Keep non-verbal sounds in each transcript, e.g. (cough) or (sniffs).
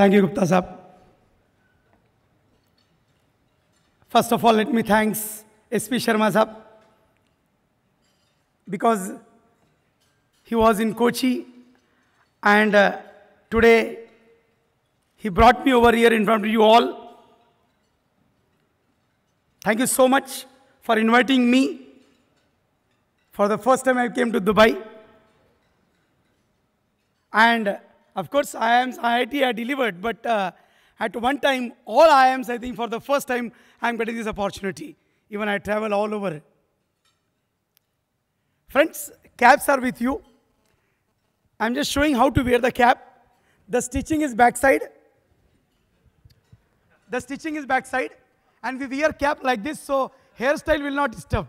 Thank you, Gupta Saab. First of all, let me thanks S.P. Sharma Saab because he was in Kochi and uh, today he brought me over here in front of you all. Thank you so much for inviting me. For the first time I came to Dubai. And of course, IIMs, IIT I delivered, but uh, at one time, all IIMs, I think for the first time, I'm getting this opportunity. Even I travel all over. Friends, caps are with you. I'm just showing how to wear the cap. The stitching is backside. The stitching is backside. And we wear cap like this, so hairstyle will not disturb.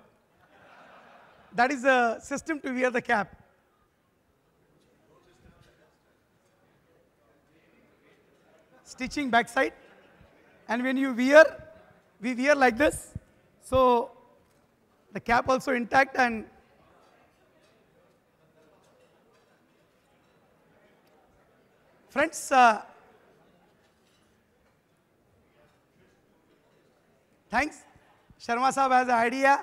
that is the system to wear the cap. stitching backside. And when you wear, we wear like this. So the cap also intact and friends, uh, thanks. Sharma Saab has an idea.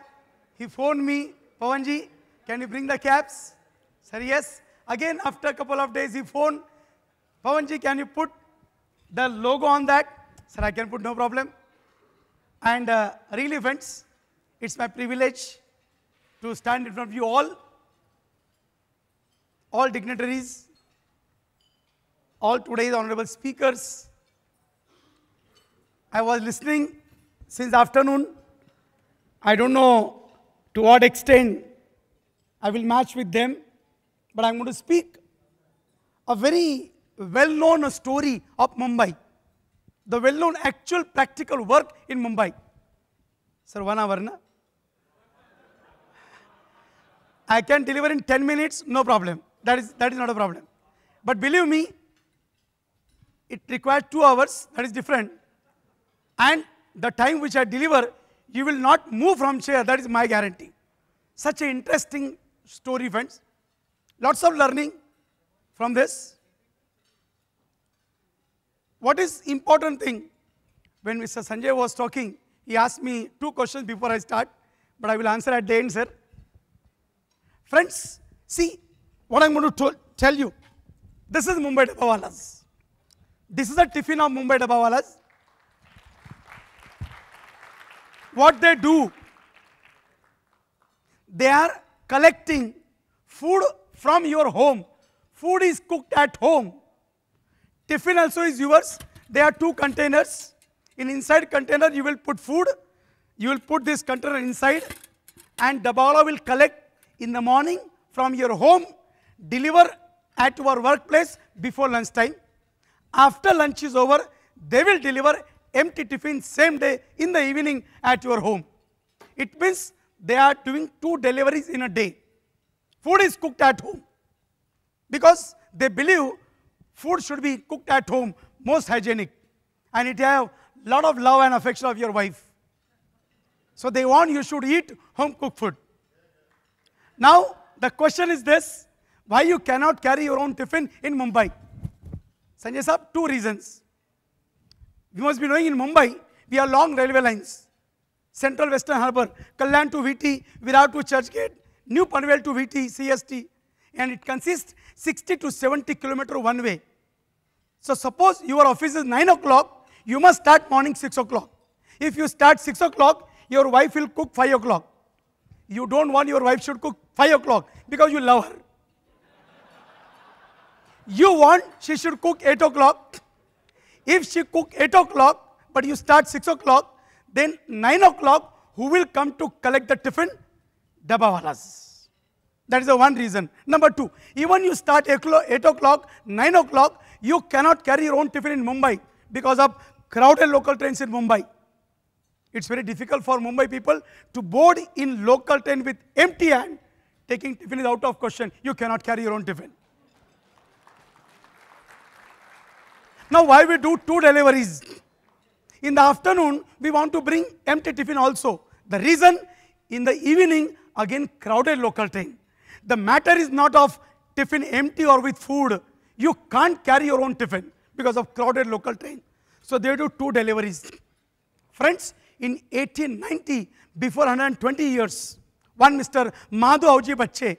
He phoned me, Pawanji. can you bring the caps? Sir, yes. Again, after a couple of days, he phoned, Pawanji. can you put the logo on that, sir, I can put no problem. And uh, real events, it's my privilege to stand in front of you all, all dignitaries, all today's honorable speakers. I was listening since afternoon. I don't know to what extent I will match with them, but I'm going to speak a very well known story of Mumbai, the well known actual practical work in Mumbai. Sir, one hour, na? I can deliver in 10 minutes, no problem. That is, that is not a problem. But believe me, it requires two hours, that is different. And the time which I deliver, you will not move from chair, that is my guarantee. Such an interesting story, friends. Lots of learning from this. What is important thing? When Mr. Sanjay was talking, he asked me two questions before I start, but I will answer at the end, sir. Friends, see what I'm going to tell you. This is Mumbai Dabawalas. This is a tiffin of Mumbai Dabawalas. What they do, they are collecting food from your home. Food is cooked at home. Tiffin also is yours. There are two containers. In inside container, you will put food. You will put this container inside and Dabala will collect in the morning from your home, deliver at your workplace before lunchtime. After lunch is over, they will deliver empty tiffin same day in the evening at your home. It means they are doing two deliveries in a day. Food is cooked at home because they believe Food should be cooked at home, most hygienic. And it have lot of love and affection of your wife. So they want you should eat home cooked food. Now, the question is this. Why you cannot carry your own tiffin in Mumbai? Sanjay sir, two reasons. You must be knowing in Mumbai, we have long railway lines. Central Western Harbour, Kalyan to VT, Virar to Churchgate, New Panvel to VT, CST. And it consists 60 to 70 kilometer one way. So suppose your office is 9 o'clock, you must start morning 6 o'clock. If you start 6 o'clock, your wife will cook 5 o'clock. You don't want your wife should cook 5 o'clock because you love her. You want she should cook 8 o'clock. If she cook 8 o'clock, but you start 6 o'clock, then 9 o'clock, who will come to collect the tiffin? Dabawalas. That is the one reason. Number two, even you start 8 o'clock, 9 o'clock, you cannot carry your own tiffin in Mumbai because of crowded local trains in Mumbai. It's very difficult for Mumbai people to board in local train with empty hand. Taking tiffin is out of question. You cannot carry your own tiffin. Now why we do two deliveries? In the afternoon, we want to bring empty tiffin also. The reason, in the evening, again crowded local train. The matter is not of tiffin empty or with food you can't carry your own tiffin because of crowded local train. So they do two deliveries. Friends, in 1890, before 120 years, one Mr. Madhu Auji Bache,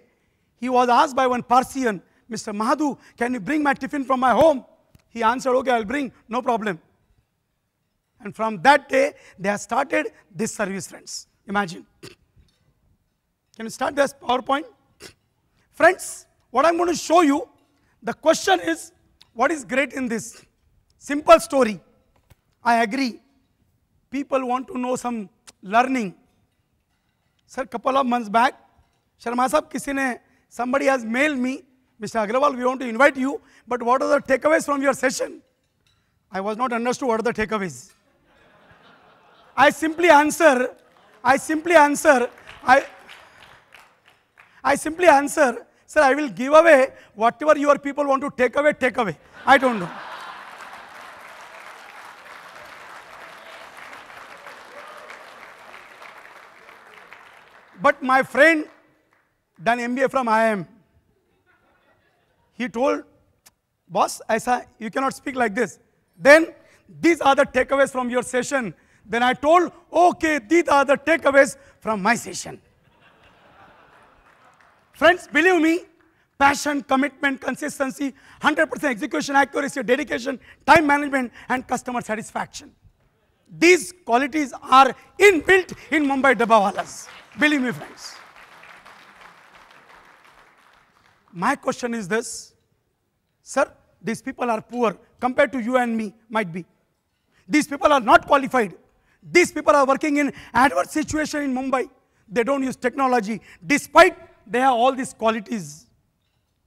he was asked by one Parsian, Mr. Madhu, can you bring my tiffin from my home? He answered, okay, I'll bring, no problem. And from that day, they have started this service, friends. Imagine. Can you start this PowerPoint? Friends, what I'm going to show you the question is, what is great in this? Simple story. I agree. People want to know some learning. Sir, couple of months back, Sharma sahab, somebody has mailed me, Mr. Agrawal, we want to invite you, but what are the takeaways from your session? I was not understood what are the takeaways. I simply answer, I simply answer, I, I simply answer, Sir, I will give away whatever your people want to take away, take away. I don't know. But my friend done MBA from IIM. He told, boss, Aisa, you cannot speak like this. Then these are the takeaways from your session. Then I told, okay, these are the takeaways from my session. Friends, believe me, passion, commitment, consistency, 100% execution, accuracy, dedication, time management, and customer satisfaction. These qualities are inbuilt in Mumbai Dabawalas. Believe me, friends. My question is this Sir, these people are poor compared to you and me, might be. These people are not qualified. These people are working in adverse situation in Mumbai. They don't use technology despite they have all these qualities.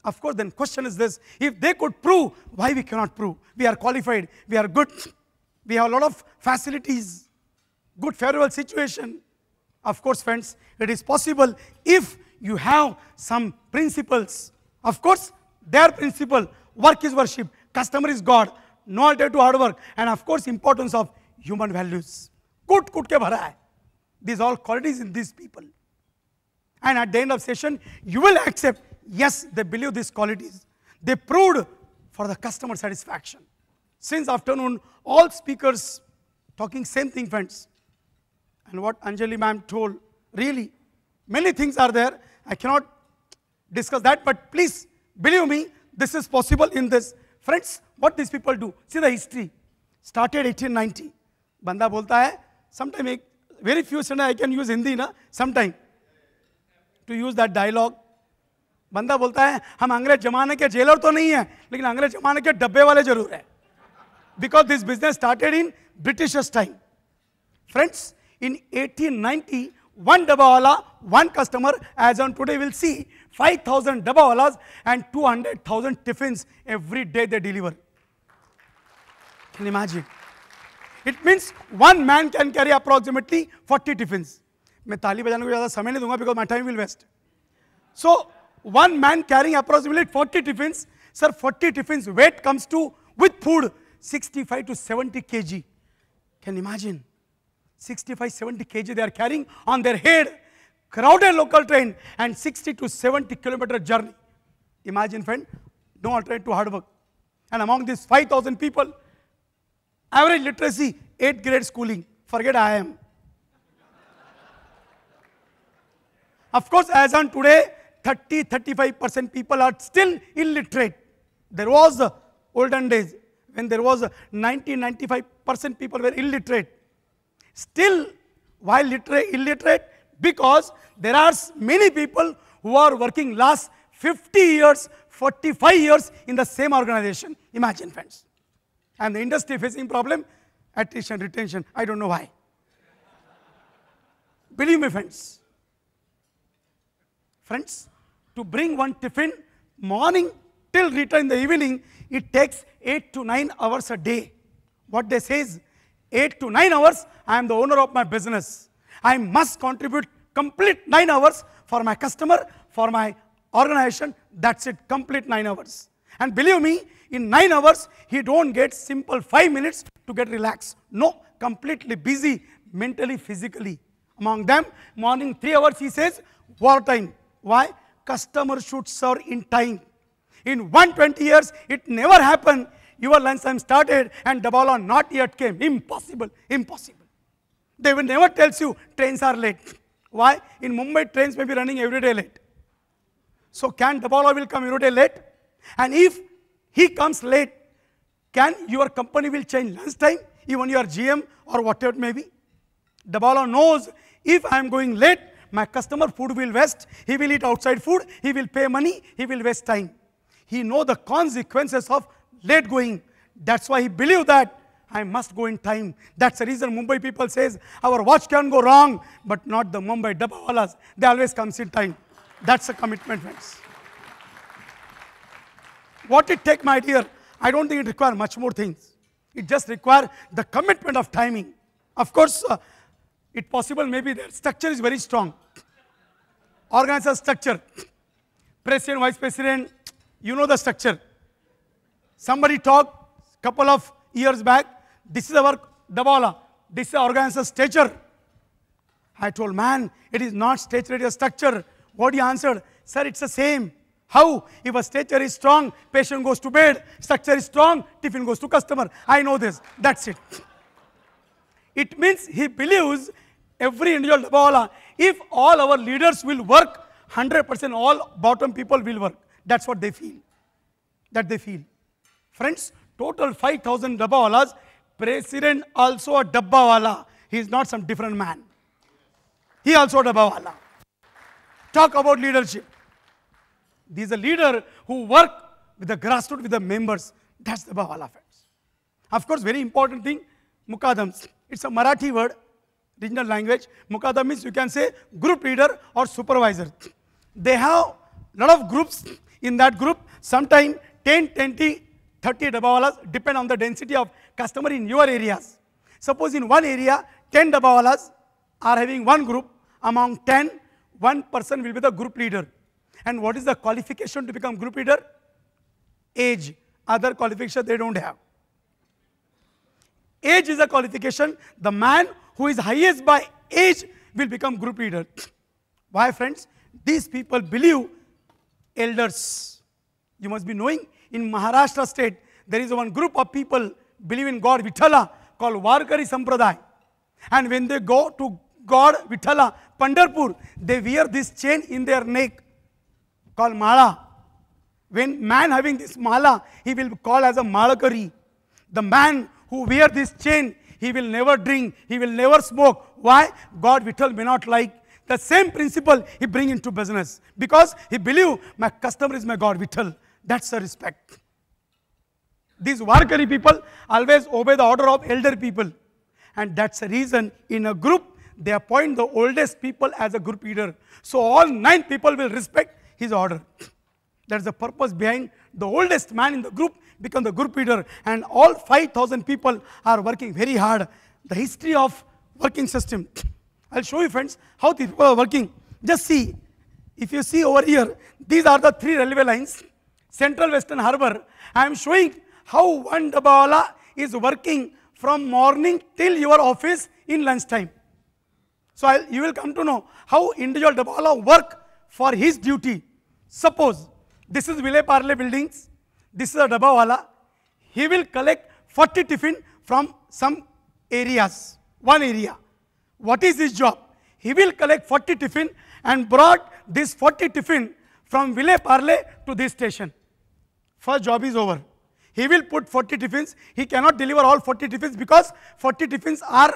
Of course, then question is this, if they could prove, why we cannot prove? We are qualified, we are good, we have a lot of facilities, good favorable situation. Of course, friends, it is possible if you have some principles. Of course, their principle, work is worship, customer is God, no alter to hard work, and of course, importance of human values. Good, good ke bhara hai. These all qualities in these people. And at the end of session, you will accept, yes, they believe these qualities. They proved for the customer satisfaction. Since afternoon, all speakers talking same thing, friends. And what Anjali ma'am told, really, many things are there. I cannot discuss that, but please believe me, this is possible in this. Friends, what these people do, see the history. Started 1890. Banda bolta hai, sometime very few sentence I can use Hindi na, sometime. To use that dialogue बंदा बोलता है हम अंग्रेज जमाने के jailer तो नहीं है लेकिन अंग्रेज जमाने के डब्बे वाले जरूर है because this business started in British time friends in eighteen ninety one dabba wala one customer as on today will see five thousand dabba wala and two hundred thousand tiffin every day they deliver imagine it means one man can carry approximately forty tiffins मैं ताली बजाने को ज्यादा समय नहीं दूंगा because my time will waste so one man carrying approximately forty tiffin sir forty tiffin weight comes to with food sixty five to seventy K G can imagine sixty five seventy K G they are carrying on their head crowded local train and sixty to seventy kilometre journey imagine friend no alternate to hard work and among this five thousand people average literacy eight grade schooling forget I am Of course, as on today, 30, 35% people are still illiterate. There was olden days when there was 90, 95% people were illiterate. Still, why illiterate? Because there are many people who are working last 50 years, 45 years in the same organization. Imagine friends. And the industry facing problem, attrition, retention. I don't know why. Believe me friends. Friends, to bring one tiffin morning till return in the evening, it takes 8 to 9 hours a day. What they say is, 8 to 9 hours, I am the owner of my business. I must contribute complete 9 hours for my customer, for my organization. That's it, complete 9 hours. And believe me, in 9 hours, he don't get simple 5 minutes to get relaxed. No, completely busy mentally, physically. Among them, morning 3 hours, he says, war time. Why? Customer should serve in time. In 120 years, it never happened. Your lunchtime started and Dabala not yet came. Impossible, impossible. They will never tells you trains are late. Why? In Mumbai, trains may be running every day late. So can Dabala will come every day late? And if he comes late, can your company will change lunchtime, even your GM or whatever it may be? Dabala knows if I am going late, my customer food will waste, he will eat outside food, he will pay money, he will waste time. He know the consequences of late going. That's why he believe that I must go in time. That's the reason Mumbai people says our watch can go wrong, but not the Mumbai Dabawalas. They always comes in time. That's a commitment, friends. What it take, my dear, I don't think it require much more things. It just require the commitment of timing. Of course, uh, it possible maybe their structure is very strong. Organizer structure. President, vice president, you know the structure. Somebody talked couple of years back, this is our Dabala, this is our organizer's stature. I told, man, it is not stature, it is structure. What he answered, sir, it's the same. How? If a stature is strong, patient goes to bed. Structure is strong, tiffin goes to customer. I know this. That's it. It means he believes every individual ah, if all our leaders will work, 100% all bottom people will work. That's what they feel. That they feel. Friends, total 5,000 Dabbawalas, president also a Dabbawala. He is not some different man. He also a Dabbawala. Talk about leadership. He is a leader who work with the grassroots, with the members. That's the Dabbawala, friends. Of course, very important thing, Mukadams. It's a Marathi word, regional language. Mukada means you can say group leader or supervisor. They have lot of groups in that group. Sometimes 10, 20, 30 dabawalas depend on the density of customer in your areas. Suppose in one area, 10 dabawalas are having one group. Among 10, one person will be the group leader. And what is the qualification to become group leader? Age. Other qualification they don't have. Age is a qualification. The man who is highest by age will become group leader. (sniffs) Why, friends? These people believe elders. You must be knowing in Maharashtra state, there is one group of people believe in God Vitala called Varkari Sampradaya. And when they go to God Vitala, Pandarpur, they wear this chain in their neck called Mala. When man having this Mala, he will be called as a Malakari. The man who wear this chain, he will never drink, he will never smoke. Why? God tell may not like. The same principle he bring into business because he believe my customer is my God Vittal. That's the respect. These workary people always obey the order of elder people. And that's the reason in a group, they appoint the oldest people as a group leader. So all nine people will respect his order. That's the purpose behind the oldest man in the group become the group leader and all 5000 people are working very hard the history of working system (sniffs) i'll show you friends how these people are working just see if you see over here these are the three railway lines central western harbor i am showing how one dabawala is working from morning till your office in lunchtime so I'll, you will come to know how individual dabawala work for his duty suppose this is Ville Parle buildings. This is a Dabawala. He will collect 40 tiffin from some areas, one area. What is his job? He will collect 40 tiffin and brought this 40 tiffin from Ville Parle to this station. First job is over. He will put 40 tiffins. He cannot deliver all 40 tiffins because 40 tiffins are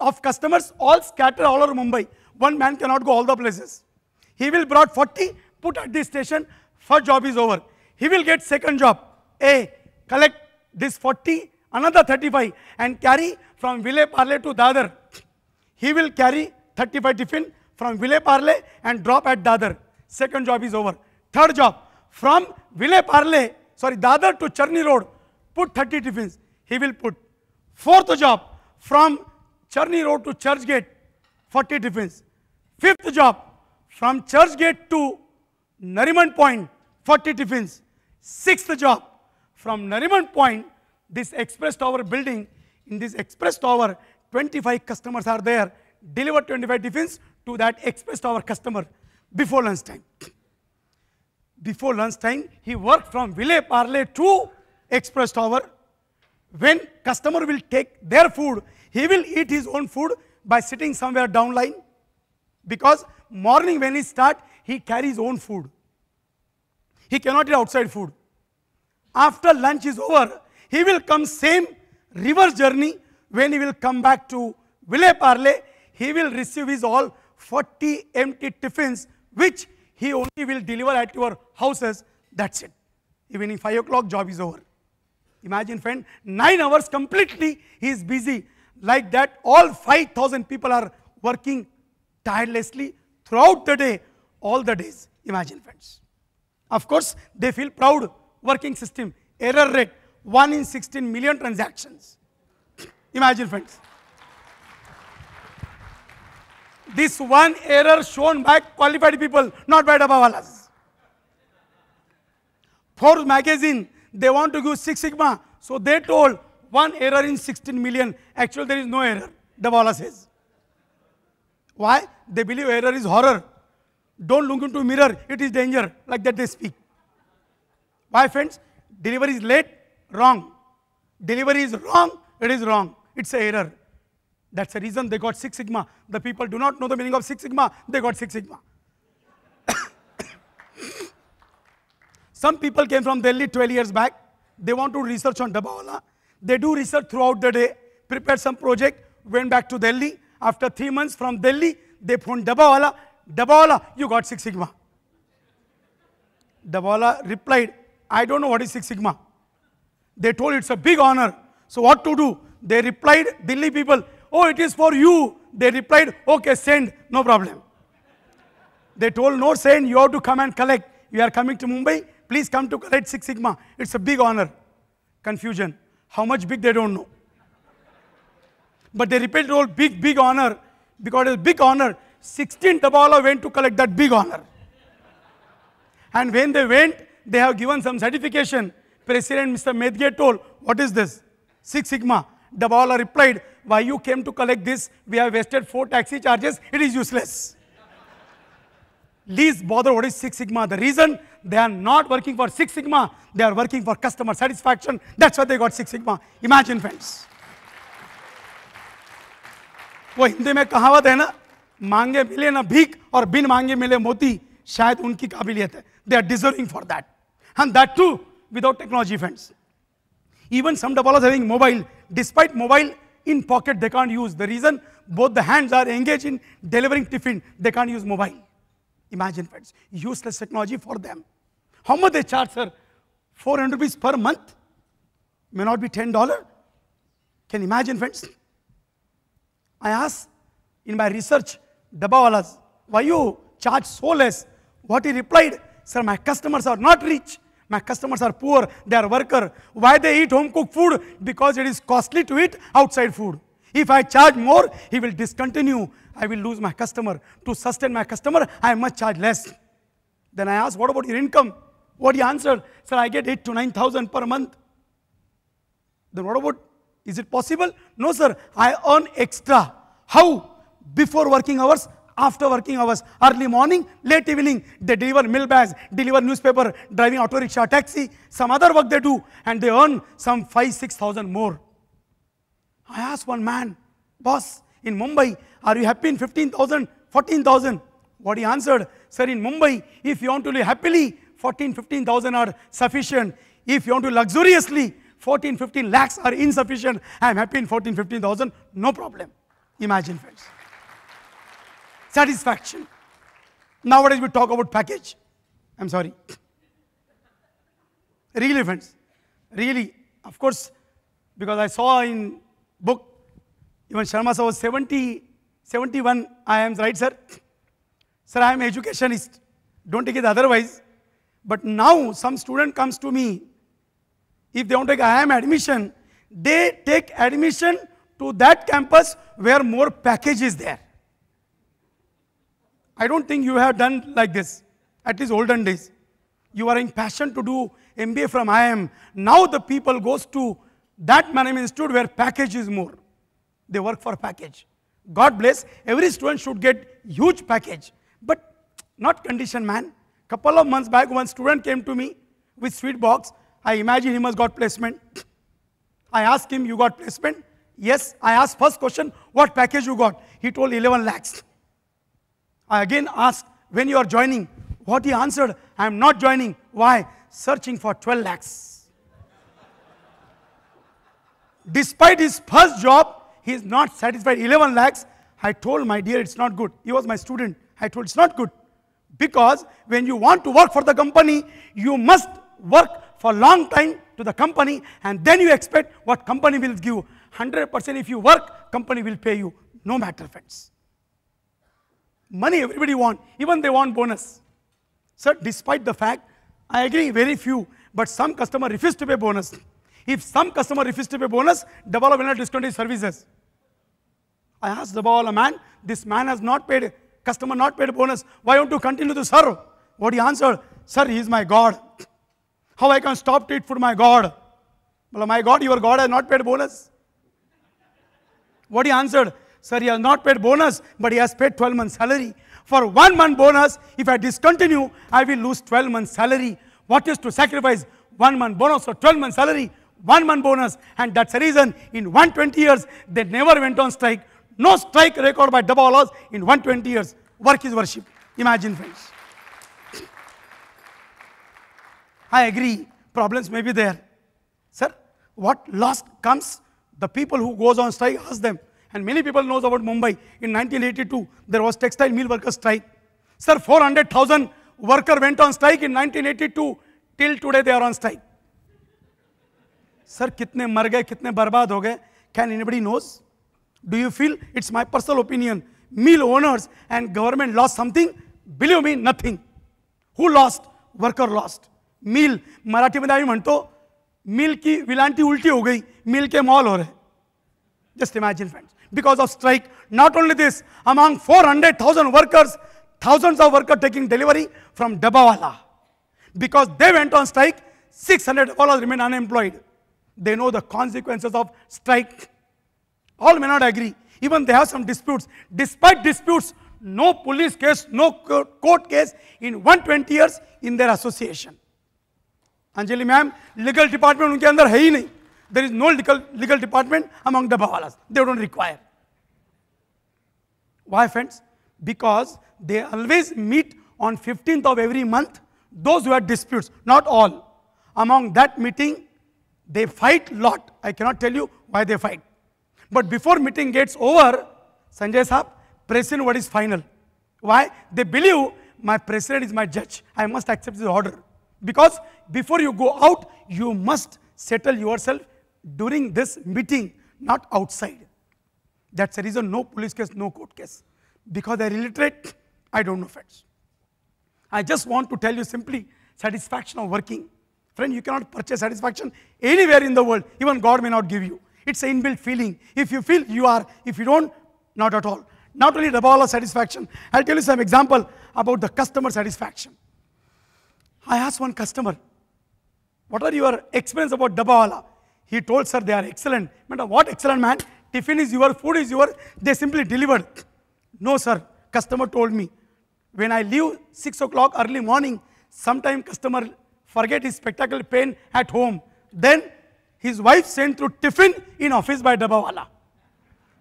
of customers all scattered all over Mumbai. One man cannot go all the places. He will brought 40, put at this station, first job is over. He will get second job. A, collect this 40, another 35 and carry from Ville Parle to Dadar. He will carry 35 tiffin from Ville Parle and drop at Dadar. Second job is over. Third job, from Ville Parle, sorry, Dadar to Charni Road, put 30 tiffins. He will put. Fourth job, from Charni Road to Churchgate, 40 tiffins. Fifth job, from Churchgate to Nariman Point, 40 tiffins. Sixth job, from Nariman Point, this express tower building, in this express tower, 25 customers are there, deliver 25 tiffins to that express tower customer before lunchtime. Before lunchtime, he worked from Ville Parle to express tower. When customer will take their food, he will eat his own food by sitting somewhere downline because morning when he start, he carries own food. He cannot eat outside food. After lunch is over, he will come same reverse journey. When he will come back to Ville Parle, he will receive his all 40 empty tiffins, which he only will deliver at your houses. That's it. Even if 5 o'clock job is over. Imagine friend, 9 hours completely he is busy. Like that, all 5,000 people are working tirelessly throughout the day, all the days. Imagine friends. Of course, they feel proud working system. Error rate 1 in 16 million transactions. Imagine friends. This one error shown by qualified people, not by Dabawalas. Forbes magazine, they want to give Six Sigma. So they told one error in 16 million. Actually, there is no error, Dabawala says. Why? They believe error is horror. Don't look into mirror, it is danger. Like that they speak. Why friends? Delivery is late, wrong. Delivery is wrong, it is wrong. It's an error. That's the reason they got Six Sigma. The people do not know the meaning of Six Sigma, they got Six Sigma. (coughs) Some people came from Delhi 12 years back. They want to research on Dabawala. They do research throughout the day, Prepare some project, went back to Delhi. After three months from Delhi, they found Dabawala Dabola, you got Six Sigma. Dabola replied, I don't know what is Six Sigma. They told it's a big honor. So what to do? They replied, Delhi people, oh, it is for you. They replied, okay, send, no problem. They told, no, send, you have to come and collect. You are coming to Mumbai, please come to collect Six Sigma. It's a big honor. Confusion. How much big, they don't know. But they repeated all big, big honor. Because it's big honor, 16th Dabala went to collect that big honor. And when they went, they have given some certification. President Mr. Medge told, what is this? Six Sigma. baller replied, why you came to collect this? We have wasted four taxi charges. It is useless. Least bother what is Six Sigma. The reason they are not working for Six Sigma, they are working for customer satisfaction. That's why they got Six Sigma. Imagine friends. में कहावत है ना मांगे मिले ना भीख और बिन मांगे मिले मोती शायद उनकी काबिलियत है they are deserving for that and that too without technology friends even some mobile despite mobile in pocket they can't use the reason both the hands are engage in delivering tiffin they can't use mobile imagine friends useless technology for them how much they charge sir four hundred rupees per month may not be ten dollar can imagine friends I as in my research dabba why you charge so less what he replied sir my customers are not rich my customers are poor they are worker why they eat home cooked food because it is costly to eat outside food if i charge more he will discontinue i will lose my customer to sustain my customer i must charge less then i asked what about your income what he answered sir i get 8 to 9000 per month then what about is it possible no sir i earn extra how before working hours, after working hours, early morning, late evening, they deliver mill bags, deliver newspaper, driving auto rickshaw, taxi, some other work they do, and they earn some five, six thousand more. I asked one man, boss, in Mumbai, are you happy in 15,000, 14,000? What he answered, sir, in Mumbai, if you want to live happily, 14, 15,000 are sufficient. If you want to luxuriously, 14, 15 lakhs are insufficient. I am happy in 14, 15,000, no problem. Imagine, friends satisfaction. Nowadays we talk about package. I'm sorry. really, friends. Really. Of course, because I saw in book, even Sharma sir was 70, 71 I am, right, sir? Sir, I am educationist. Don't take it otherwise. But now some student comes to me. If they don't take I am admission, they take admission to that campus where more package is there. I don't think you have done like this, at least olden days. You are in passion to do MBA from IIM. Now the people goes to that management institute where package is more. They work for package. God bless, every student should get huge package. But not condition, man. Couple of months back, one student came to me with sweet box. I imagine he must got placement. I asked him, you got placement? Yes. I asked first question, what package you got? He told 11 lakhs. I again asked, when you are joining, what he answered, I am not joining. Why? Searching for 12 lakhs. Despite his first job, he is not satisfied. 11 lakhs. I told my dear, it's not good. He was my student. I told, it's not good. Because when you want to work for the company, you must work for long time to the company and then you expect what company will give. 100% if you work, company will pay you. No matter, friends. Money everybody want, even they want bonus. Sir, despite the fact, I agree very few, but some customer refuse to pay bonus. If some customer refuse to pay bonus, Dabala will not discount his services. I asked a man, this man has not paid, customer not paid bonus. Why don't you continue to serve? What he answered, sir, he is my God. How I can stop it for my God? Well, my God, your God has not paid bonus. What he answered, Sir, he has not paid bonus, but he has paid 12 months salary. For one month bonus, if I discontinue, I will lose 12 months salary. What is to sacrifice one month bonus or 12 months salary? One month bonus. And that's the reason in 120 years, they never went on strike. No strike record by Dabawalas in 120 years. Work is worship. Imagine, friends. I agree, problems may be there. Sir, what loss comes? The people who goes on strike, ask them, and many people knows about Mumbai. In 1982, there was textile mill workers strike. Sir, 400,000 worker went on strike in 1982. Till today, they are on strike. Sir, kitne mar gaye kitne बर्बाद ho gaye Can anybody knows? Do you feel it's my personal opinion? Mill owners and government lost something? Believe me, nothing. Who lost? Worker lost. Mill, Marathi में manto मिल की विलांटी उल्टी हो गई मिल के mall हो रहे just imagine friends because of strike. Not only this, among 400,000 workers, thousands of workers taking delivery from Dabawala. Because they went on strike, 600 Dabbawala remain unemployed. They know the consequences of strike. All may not agree. Even they have some disputes. Despite disputes, no police case, no court case in 120 years in their association. Anjali ma'am legal department, उनके अंदर है there is no legal, legal department among the Bawalas. They don't require. Why, friends? Because they always meet on 15th of every month, those who had disputes, not all. Among that meeting, they fight lot. I cannot tell you why they fight. But before meeting gets over, Sanjay Saab, president what is final. Why? They believe my president is my judge. I must accept his order. Because before you go out, you must settle yourself during this meeting, not outside. That's the reason no police case, no court case. Because I illiterate, I don't know facts. I just want to tell you simply satisfaction of working. Friend, you cannot purchase satisfaction anywhere in the world. Even God may not give you. It's an inbuilt feeling. If you feel, you are. If you don't, not at all. Not only the ball of satisfaction. I'll tell you some example about the customer satisfaction. I asked one customer, what are your experience about Dabawala? He told, sir, they are excellent. what excellent man? Tiffin is your, food is your. They simply delivered. No, sir. Customer told me. When I leave 6 o'clock early morning, sometime customer forget his spectacle pain at home. Then his wife sent through tiffin in office by Dabawala.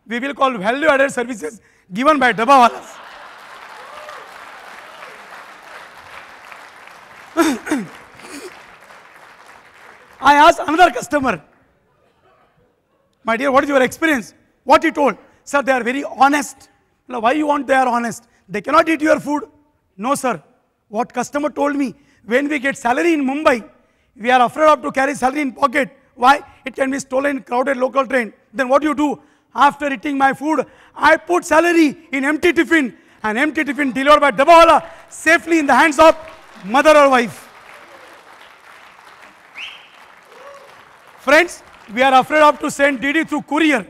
We will call value added services given by Dabawalas. (laughs) I asked another customer, my dear, what is your experience? What he told? Sir, they are very honest. Now, why you want they are honest? They cannot eat your food. No, sir. What customer told me, when we get salary in Mumbai, we are afraid of to carry salary in pocket. Why? It can be stolen in crowded local train. Then what do you do? After eating my food, I put salary in empty tiffin. An empty tiffin delivered by Dabawala safely in the hands of mother or wife. Friends, we are afraid of to send DD through courier.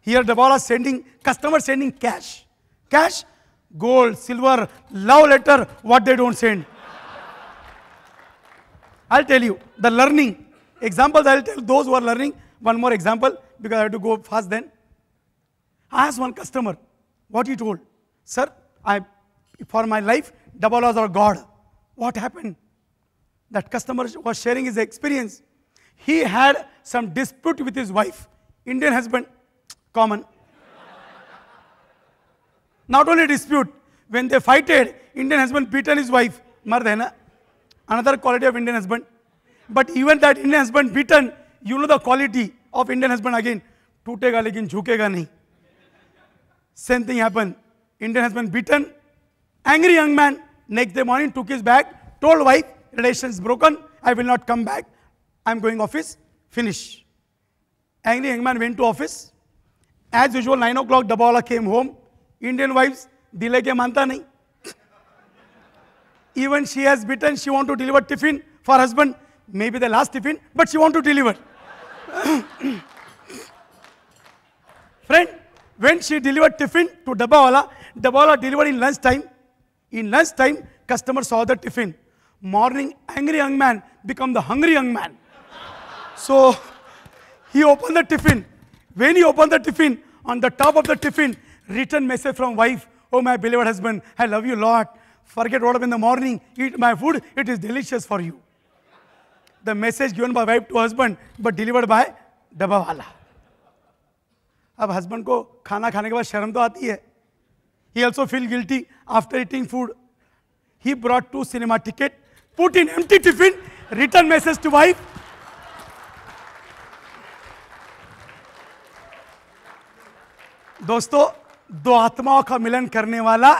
Here the ball is sending, customer sending cash. Cash, gold, silver, love letter, what they don't send. I'll tell you, the learning. Examples I'll tell those who are learning. One more example, because I have to go fast then. I asked one customer what he told. Sir, I, for my life, double is are God. What happened? That customer was sharing his experience. He had some dispute with his wife. Indian husband, common. Not only dispute, when they fighted, Indian husband beaten his wife. Mardhena, another quality of Indian husband. But even that Indian husband beaten, you know the quality of Indian husband again. टूटेगा लेकिन झुकेगा नहीं Same thing happened. Indian husband beaten. Angry young man, next day morning, took his bag, told wife, relations broken, I will not come back. I'm going office. Finish. Angry young man went to office. As usual, 9 o'clock, Dabawala came home. Indian wives, delay ke manta nahi. Even she has bitten, she want to deliver tiffin for husband. Maybe the last tiffin, but she want to deliver. (coughs) Friend, when she delivered tiffin to Dabawala, Dabawala delivered in lunch time. In lunch time, customer saw the tiffin. Morning, angry young man become the hungry young man. So he opened the tiffin. When he opened the tiffin, on the top of the tiffin, written message from wife, Oh my beloved husband, I love you a lot. Forget what up in the morning, eat my food, it is delicious for you. The message given by wife to husband, but delivered by डब्बा वाला अब husband को खाना खाने के बाद शर्म तो आती है ही also feel guilty after eating food he brought to cinema ticket put in empty tiffin return message to wife दोस्तों दो आत्माओं का मिलन करने वाला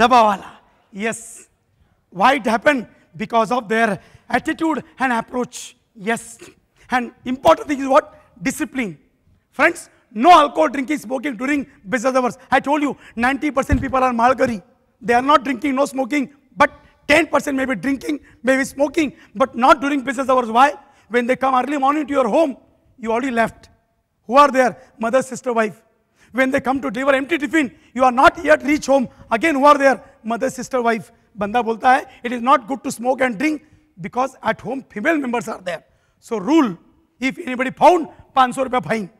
दबा वाला yes why it happen because of their attitude and approach yes and important thing is what discipline friends no alcohol drinking smoking during business hours I told you ninety percent people are मालगरी they are not drinking no smoking but ten percent may be drinking may be smoking but not during business hours why when they come early morning to your home you already left Who are there? Mother, sister, wife. When they come to deliver empty tiffin, you are not yet reach home. Again, who are there? Mother, sister, wife. Banda bolta hai, it is not good to smoke and drink because at home female members are there. So rule, if anybody found, 500 rupees fine.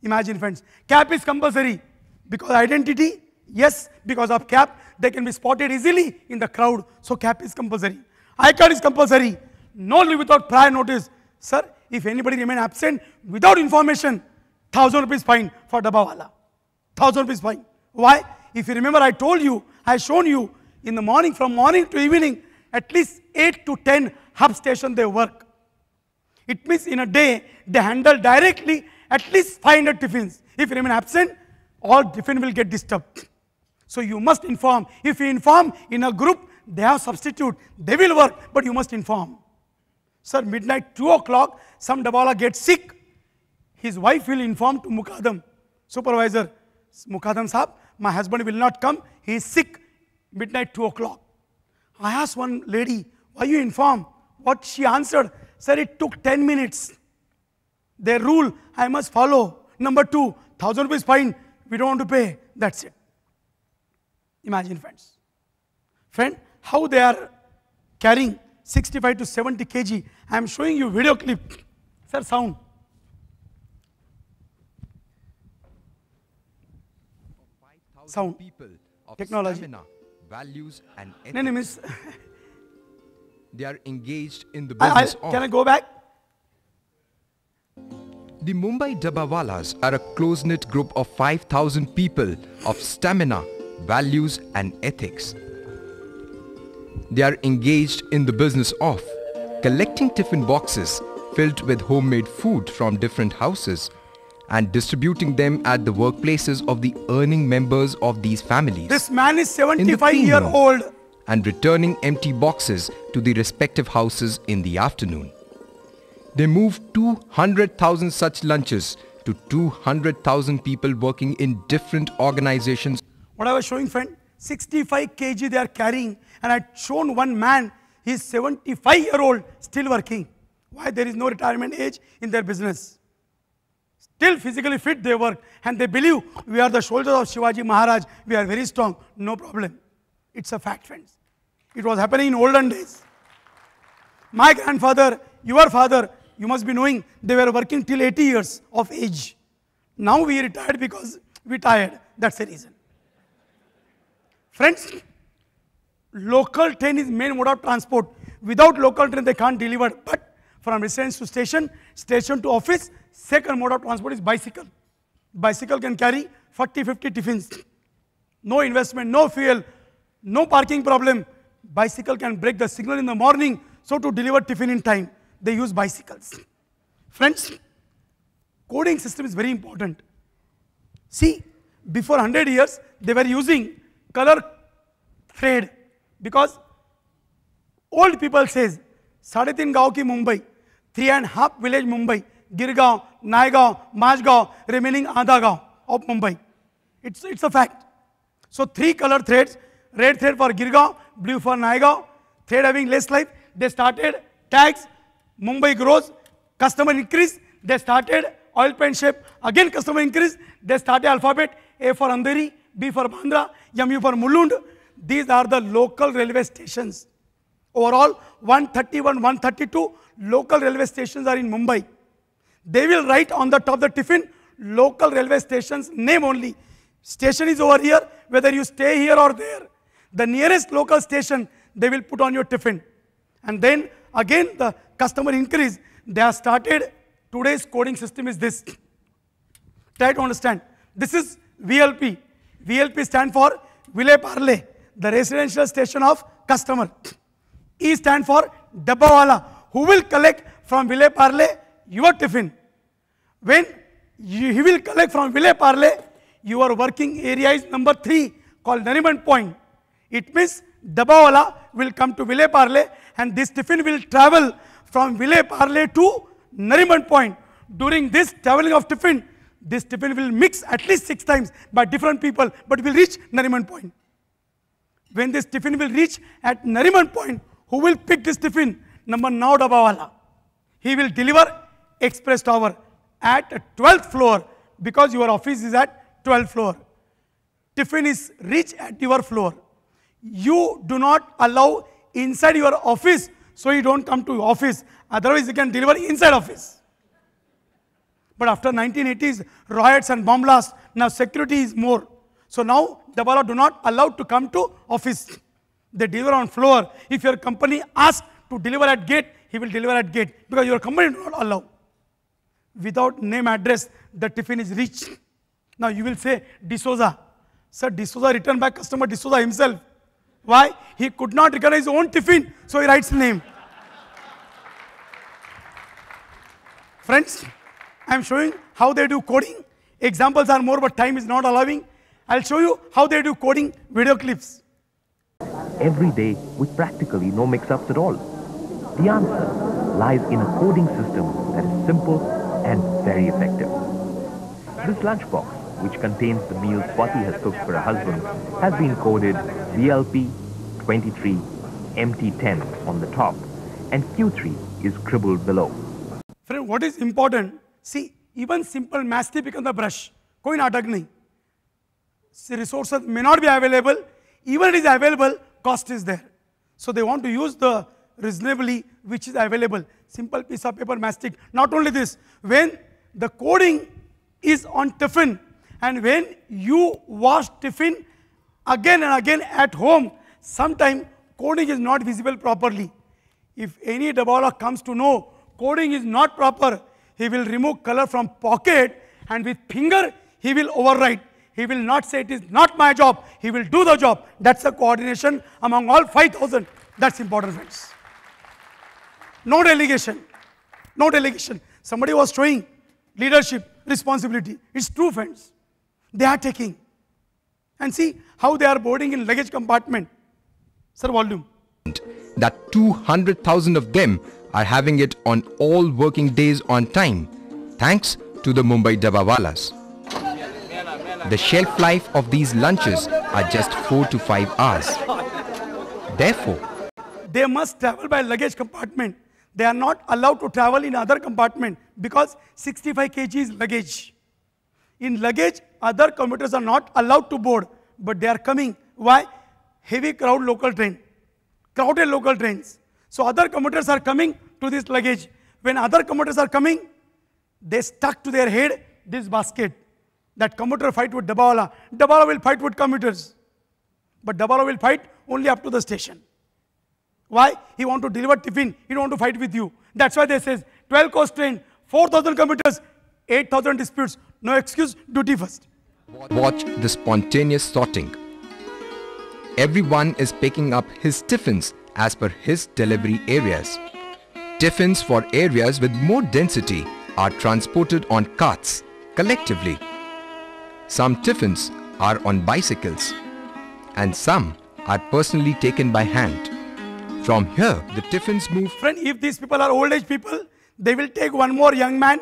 Imagine friends, cap is compulsory because identity, yes, because of cap, they can be spotted easily in the crowd. So cap is compulsory. I card is compulsory. No leave without prior notice. Sir, if anybody remain absent without information, thousand rupees fine for Dabawala. Thousand rupees fine. Why? If you remember, I told you, I shown you in the morning, from morning to evening, at least 8 to 10 hub station they work. It means in a day, they handle directly at least 500 tiffins. If you remain absent, all tiffin will get disturbed. So you must inform. If you inform in a group, they have substitute. They will work, but you must inform. Sir, midnight 2 o'clock, some Dabala gets sick. His wife will inform to Mukadam, supervisor, Mukadam Saab, my husband will not come, he is sick, midnight 2 o'clock. I asked one lady, why you inform? What she answered, sir, it took 10 minutes. Their rule, I must follow. Number two, thousand rupees fine, we don't want to pay, that's it. Imagine friends. Friend, how they are carrying 65 to 70 kg. I am showing you video clip. Sir, sound. Sound. People of Technology. Stamina, values and enemies. No, no, miss. (laughs) they are engaged in the business I, I, Can I go back? The Mumbai Dabawalas are a close-knit group of 5,000 people of stamina, values and ethics. They are engaged in the business of collecting tiffin boxes filled with homemade food from different houses and distributing them at the workplaces of the earning members of these families. This man is 75 year old and returning empty boxes to the respective houses in the afternoon. They move 200,000 such lunches to 200,000 people working in different organizations. What I was showing friend, 65 kg they are carrying and I shown one man, he is 75 year old still working. Why there is no retirement age in their business. Still physically fit they work and they believe we are the shoulders of Shivaji Maharaj, we are very strong, no problem. It's a fact friends. It was happening in olden days. My grandfather, your father, you must be knowing they were working till 80 years of age. Now we retired because we tired, that's the reason. Friends, local train is main mode of transport. Without local train, they can't deliver. But from residence to station, station to office, second mode of transport is bicycle. Bicycle can carry 40, 50 tiffins. No investment, no fuel, no parking problem. Bicycle can break the signal in the morning, so to deliver tiffin in time, they use bicycles. Friends, coding system is very important. See, before 100 years, they were using color thread because old people says साढ़े तीन गाँव की Mumbai three and half village Mumbai Girgaon Naigaon Mazgaon remaining आधा गांव of Mumbai it's it's a fact so three colour threads red thread for Girgaon blue for Naigaon thread having less life they started tax mumbai grows customer increase they started oil paint shape again customer increase they started alphabet a for andheri b for bandra Yamu for Mulund. These are the local railway stations. Overall, 131, 132 local railway stations are in Mumbai. They will write on the top of the tiffin, local railway stations, name only. Station is over here, whether you stay here or there. The nearest local station, they will put on your tiffin. And then again, the customer increase. They have started, today's coding system is this. Try to understand. This is VLP. VLP stand for Ville Parle, the residential station of customer. E stand for Dabbawala, who will collect from Ville Parle your tiffin. When you, he will collect from Ville Parle, your working area is number 3 called Nariman Point. It means Dabbawala will come to Ville Parle and this tiffin will travel from Ville Parle to Nariman Point. During this traveling of tiffin, This tiffin will mix at least six times by different people, but will reach Nariman point. When this tiffin will reach at Nariman point, who will pick this tiffin? Number Nau He will deliver express tower at 12th floor because your office is at 12th floor. Tiffin is reach at your floor. You do not allow inside your office, so you don't come to office. Otherwise, you can deliver inside office. But after 1980s, riots and bomb blasts, now security is more. So now the Dabala do not allowed to come to office. They deliver on floor. If your company asks to deliver at gate, he will deliver at gate because your company do not allow. Without name address, the tiffin is reached. Now you will say D'Souza. Sir, D'Souza written by customer D'Souza himself. Why? He could not recognize his own tiffin, so he writes name. Friends, I'm showing how they do coding. Examples are more, but time is not allowing. I'll show you how they do coding video clips. Every day, with practically no mix-ups at all. The answer lies in a coding system that is simple and very effective. This lunchbox, which contains the meals Swati has cooked for her husband, has been coded VLP 23 MT10 on the top and Q3 is scribbled below. Friend, what is important See, even simple mastic becomes the brush. कोई नाटक नहीं resources may not be available. Even it is available, cost is there. So they want to use the reasonably which is available. Simple piece of paper, mastic. Not only this, when the coding is on tiffin and when you wash tiffin again and again at home, sometimes coding is not visible properly. If any developer comes to know coding is not proper, he will remove color from pocket and with finger he will overwrite. He will not say it is not my job. He will do the job. That's the coordination among all 5,000. That's important friends. No delegation. No delegation. Somebody was showing leadership, responsibility. It's true friends. They are taking. And see how they are boarding in luggage compartment. Sir, volume. That 200,000 of them are having it on all working days on time thanks to the Mumbai Dabawalas. The shelf life of these lunches are just 4 to 5 hours. Therefore, they must travel by luggage compartment. They are not allowed to travel in other compartment because 65 kg is luggage. In luggage, other commuters are not allowed to board, but they are coming. Why? Heavy crowd local train, crowded local trains. So other commuters are coming, to this luggage. When other commuters are coming, they stuck to their head this basket. That commuter fight with Dabawala. Dabawala will fight with commuters. But Dabawala will fight only up to the station. Why? He want to deliver tiffin. He don't want to fight with you. That's why they says 12 coach train, 4,000 commuters, 8,000 disputes. No excuse, duty first. Watch the spontaneous sorting. Everyone is picking up his tiffins as per his delivery areas. Tiffins for areas with more density are transported on carts collectively. Some tiffins are on bicycles and some are personally taken by hand. From here, the tiffins move. Friend, if these people are old age people, they will take one more young man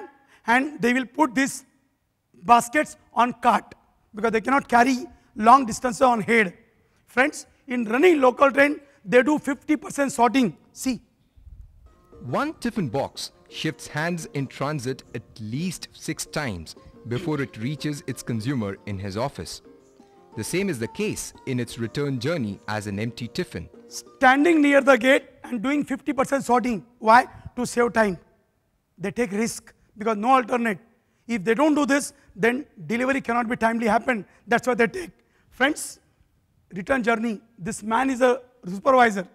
and they will put these baskets on cart because they cannot carry long distances on head. Friends, in running local train, they do 50% sorting. See, one tiffin box shifts hands in transit at least six times before it reaches its consumer in his office. The same is the case in its return journey as an empty tiffin. Standing near the gate and doing 50% sorting. Why? To save time. They take risk because no alternate. If they don't do this, then delivery cannot be timely happen. That's why they take. Friends, return journey. This man is a supervisor.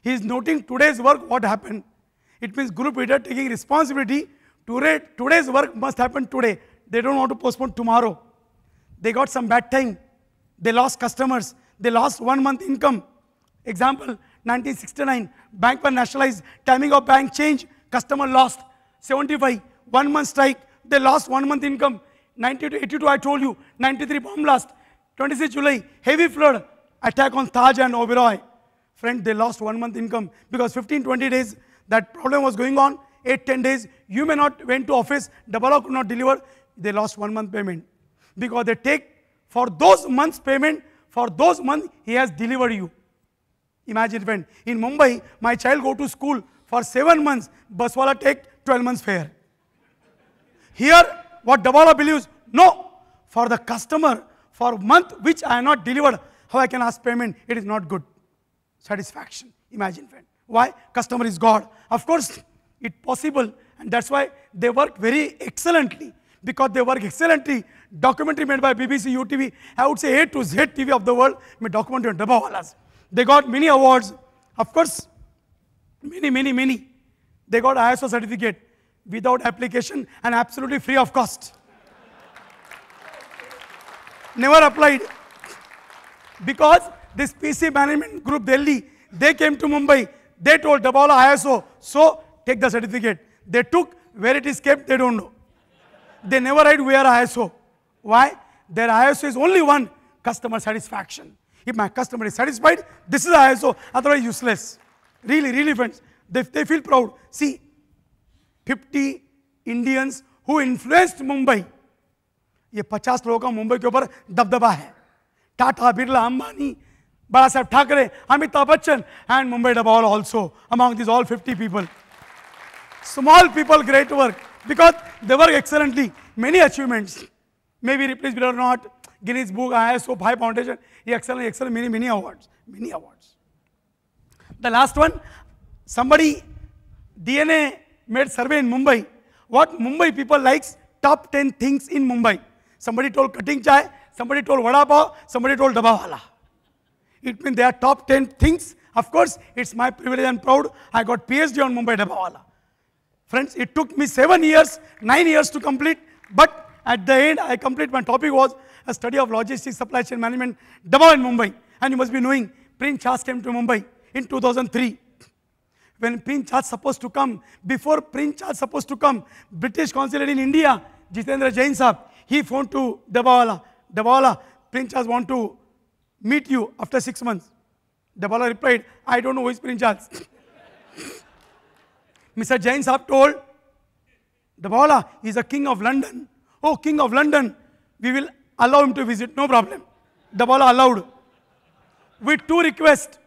He is noting today's work, what happened. It means group leader taking responsibility. Today, today's work must happen today. They don't want to postpone tomorrow. They got some bad time. They lost customers. They lost one month income. Example, 1969, bank was nationalized. Timing of bank change, customer lost. 75, one month strike. They lost one month income. 92 82, I told you. 93 bomb blast. 26 July, heavy flood. Attack on Taj and Oberoi. Friend, they lost one month income because 15, 20 days that problem was going on, 8, 10 days, you may not went to office, Dabala could not deliver, they lost one month payment. Because they take for those months payment, for those months he has delivered you. Imagine when in Mumbai, my child go to school for 7 months, Baswala take 12 months fare. Here, what Dabala believes, no, for the customer, for month which I have not delivered, how I can ask payment, it is not good. Satisfaction, imagine friend. Why? Customer is God. Of course, it's possible and that's why they work very excellently because they work excellently. Documentary made by BBC, UTV, I would say A to Z TV of the world, my documentary on Dabawalas. They got many awards. Of course, many, many, many. They got ISO certificate without application and absolutely free of cost. Never applied. Because this PC management group Delhi, they came to Mumbai they told Dabawla ISO, so take the certificate. They took, where it is kept, they don't know. They never write where ISO. Why? Their ISO is only one, customer satisfaction. If my customer is satisfied, this is ISO, otherwise useless. Really, really friends, they, they feel proud. See, 50 Indians who influenced Mumbai. ये 50 लोगों का मुंबई के ऊपर दबदबा है Tata Birla Ambani Balasaib Thakre, Amitabh Bachchan and Mumbai Dabawal also among these all 50 people. Small people, great work because they work excellently. Many achievements, maybe replaced or not, Guinness Book, ISO, Bhai Foundation, excellent, excellent, many, many awards, many awards. The last one, somebody, DNA made survey in Mumbai. What Mumbai people likes, top 10 things in Mumbai. Somebody told cutting chai, somebody told vada pav, somebody told dabawala. It means they are top 10 things. Of course, it's my privilege and proud. I got PhD on Mumbai Dabawala. Friends, it took me seven years, nine years to complete, but at the end, I complete. My topic was a study of logistics, supply chain management, Dabao in Mumbai. And you must be knowing, Prince Charles came to Mumbai in 2003. When Prince Charles supposed to come, before Prince Charles supposed to come, British consulate in India, Jitendra Jain sir, he phoned to Dabawala. Dabawala, Prince Charles want to meet you after six months. The bowler replied, I don't know who is Prince Charles. (laughs) Mr. Jain Saab told the bowler, is a king of London. Oh, king of London, we will allow him to visit, no problem. The bowler allowed. With two requests.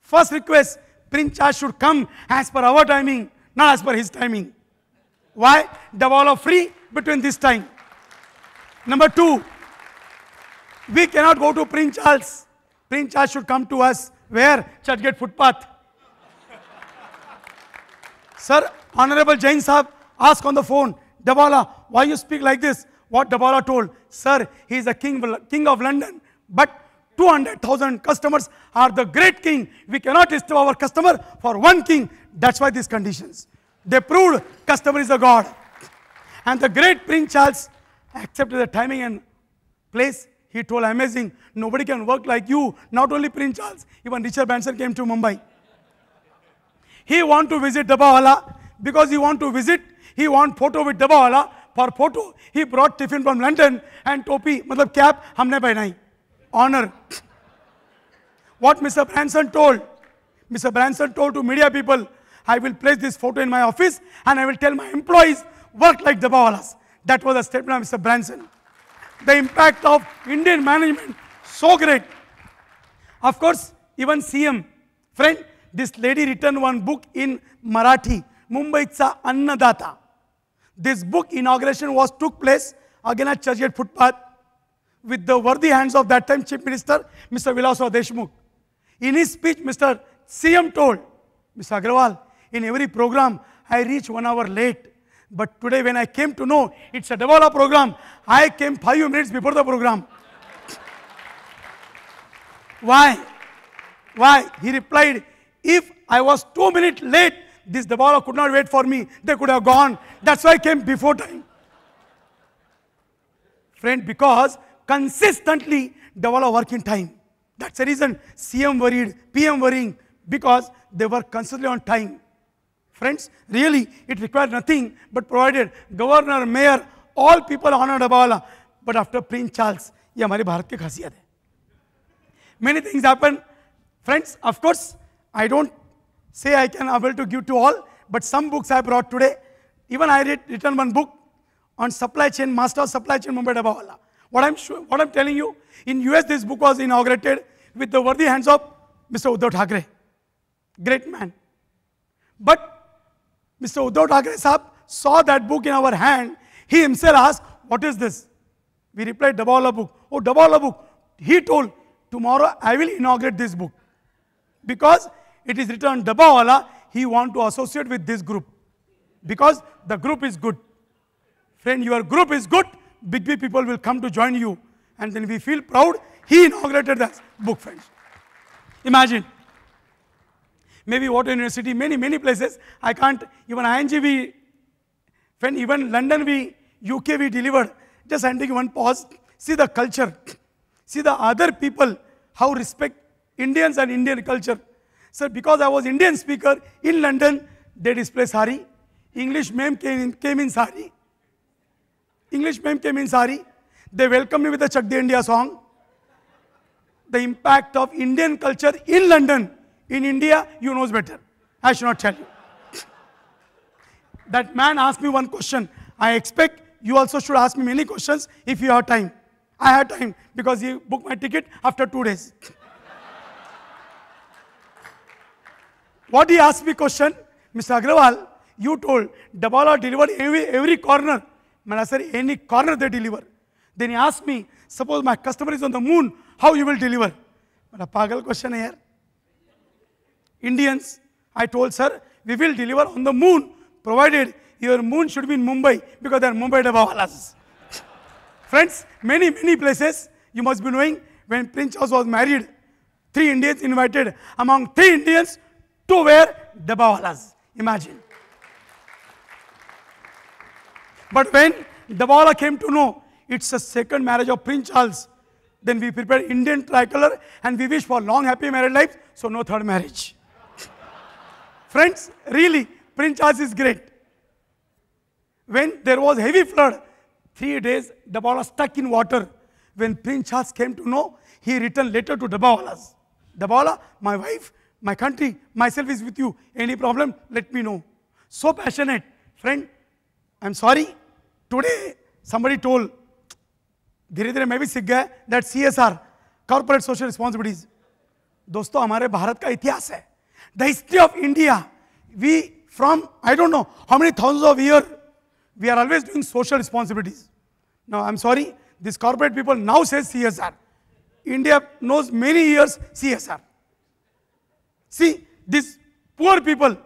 First request, Prince Charles should come as per our timing, not as per his timing. Why? The bowler free between this time. Number two, we cannot go to Prince Charles. Prince Charles should come to us. Where? Churchgate footpath. Sir, Honorable Jain Sahab, ask on the phone, Dabala, why you speak like this? What Dabala told, sir, he is a king, king of London, but 200,000 customers are the great king. We cannot disturb our customer for one king. That's why these conditions. They proved customer is a god. And the great Prince Charles accepted the timing and place he told, amazing, nobody can work like you. Not only Prince Charles, even Richard Branson came to Mumbai. He want to visit Dabawala because he want to visit, he want photo with Dabawala. For photo, he brought tiffin from London and topi, matlab cap, हमने पहनाई. Honor. what Mr. Branson told, Mr. Branson told to media people, I will place this photo in my office and I will tell my employees, work like Dabawalas. That was a statement of Mr. Branson the impact of Indian management so great. Of course, even CM, friend, this lady written one book in Marathi, Mumbai's Annadata. This book inauguration was took place again at Churchgate footpath with the worthy hands of that time Chief Minister, Mr. Vilaswa Deshmukh. In his speech, Mr. CM told, Mr. Agrawal, in every program, I reach one hour late. But today when I came to know it's a Davala program, I came five minutes before the program. Why? Why? He replied, if I was two minutes late, this Davala could not wait for me. They could have gone. That's why I came before time. Friend, because consistently Davala work in time. That's the reason CM worried, PM worrying, because they were consistently on time. Friends, really it required nothing but provided governor, mayor, all people honored Abawala. But after Prince Charles, ये हमारे Bharat many things happen. Friends, of course, I don't say I can able to give to all, but some books I brought today. Even I read written one book on supply chain, master of supply chain Mumbai Dabawala. What I'm sure, what I'm telling you, in US this book was inaugurated with the worthy hands of Mr. Uddhav Thackeray. Great man. But Mr. Uddhav Thackeray Saab saw that book in our hand. He himself asked, what is this? We replied, Dabawla book. Oh, Dabawla book. He told, tomorrow I will inaugurate this book. Because it is written Dabawala, he want to associate with this group. Because the group is good. Friend, your group is good. Big big people will come to join you. And then we feel proud. He inaugurated that book, friends. Imagine maybe Water University, many, many places. I can't, even ING we, when even London we, UK we delivered. Just ending one pause. See the culture. See the other people, how respect Indians and Indian culture. Sir, because I was Indian speaker in London, they display sari. English ma'am came in, came in sari. English ma'am came in sari. They welcomed me with the Chakde India song. The impact of Indian culture in London in India, you knows better. I should not tell you. that man asked me one question. I expect you also should ask me many questions if you have time. I had time because he booked my ticket after two days. what he asked me question, Mr. Agrawal, you told Dabala deliver every, every corner. Man, I said, any corner they deliver. Then he asked me, suppose my customer is on the moon, how you will deliver? But a pagal question here. Indians. I told sir, we will deliver on the moon, provided your moon should be in Mumbai, because there are Mumbai Dabawalas. (laughs) Friends, many, many places, you must be knowing, when Prince Charles was married, three Indians invited. Among three Indians, two were Dabawalas. Imagine. But when Dabawala came to know it's a second marriage of Prince Charles, then we prepared Indian tricolor and we wish for long happy married life, so no third marriage. Friends, really, Prince Charles is great. When there was heavy flood, three days, Dabawalas stuck in water. When Prince Charles came to know, he returned letter to Dabawalas. Dabawala, my wife, my country, myself is with you. Any problem, let me know. So passionate. Friend, I'm sorry. Today, somebody told, धीरे धीरे मैं भी सीख गया that C S R corporate दोस्तों हमारे भारत का इतिहास है the history of India, we from, I don't know, how many thousands of years, we are always doing social responsibilities. Now, I'm sorry, these corporate people now says CSR. India knows many years CSR. See, these poor people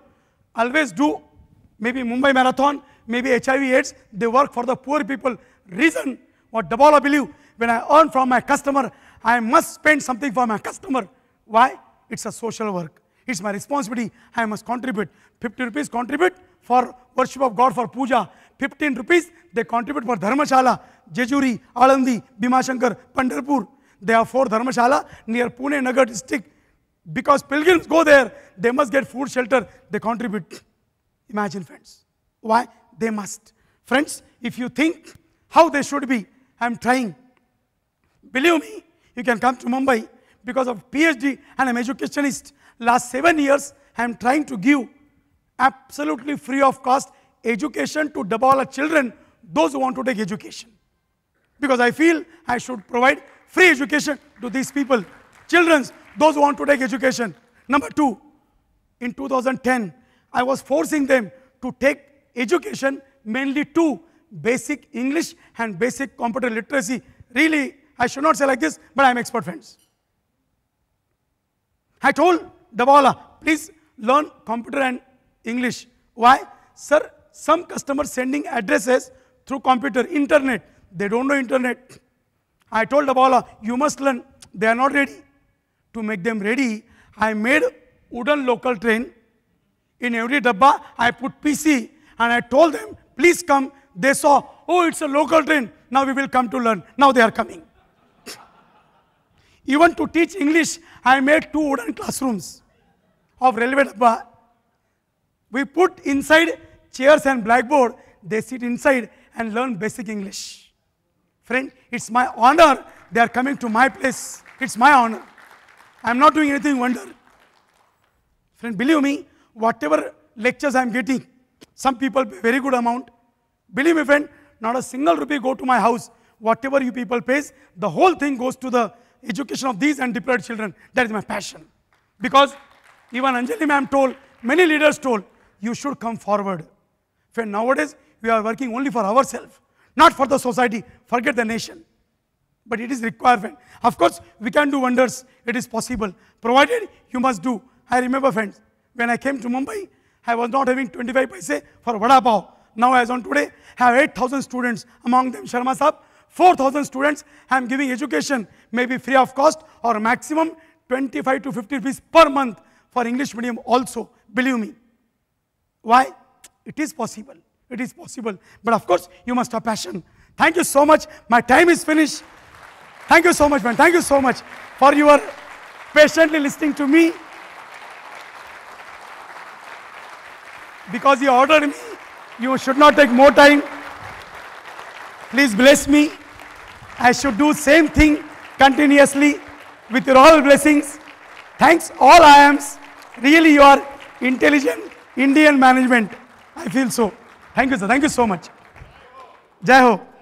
always do maybe Mumbai Marathon, maybe HIV AIDS, they work for the poor people. Reason what Dabala believe, when I earn from my customer, I must spend something for my customer. Why? It's a social work. It's my responsibility. I must contribute. 50 rupees contribute for worship of God for puja. 15 rupees they contribute for Dharmashala, Jejuri, Alandi, Bhimashankar, Pandarpur. They are four Dharmashala near Pune Nagar district. Because pilgrims go there, they must get food, shelter, they contribute. Imagine, friends. Why? They must. Friends, if you think how they should be, I'm trying. Believe me, you can come to Mumbai because of PhD and I'm educationist last 7 years I am trying to give absolutely free of cost education to Dabala children, those who want to take education. Because I feel I should provide free education to these people, children, those who want to take education. Number two, in 2010, I was forcing them to take education mainly to basic English and basic computer literacy. Really, I should not say like this, but I'm expert friends. I told Dabala, ah, please learn computer and English. Why? Sir, some customers sending addresses through computer, internet. They don't know internet. I told Dabala, ah, you must learn. They are not ready. To make them ready, I made wooden local train. In every dabba, I put PC and I told them, please come. They saw, oh, it's a local train. Now we will come to learn. Now they are coming. (laughs) Even to teach English, I made two wooden classrooms of railway dabba. We put inside chairs and blackboard. They sit inside and learn basic English. Friend, it's my honor they are coming to my place. It's my honor. I'm not doing anything wonder. Friend, believe me, whatever lectures I'm getting, some people pay very good amount. Believe me, friend, not a single rupee go to my house. Whatever you people pays, the whole thing goes to the education of these and children. That is my passion. Because even Anjali ma'am told, many leaders told, you should come forward. When nowadays we are working only for ourselves, not for the society, forget the nation. But it is requirement. Of course, we can do wonders, it is possible, provided you must do. I remember friends, when I came to Mumbai, I was not having 25 paise for vada pav. Now as on today, I have 8,000 students, among them Sharma Saab, 4,000 students I am giving education, maybe free of cost or maximum 25 to 50 rupees per month for English medium also, believe me. Why? It is possible. It is possible. But of course, you must have passion. Thank you so much. My time is finished. Thank you so much, man. Thank you so much for your patiently listening to me. Because you ordered me, you should not take more time. Please bless me. I should do same thing continuously with your all blessings. Thanks all I really you are intelligent Indian management. I feel so. Thank you, sir. Thank you so much. Jai Ho.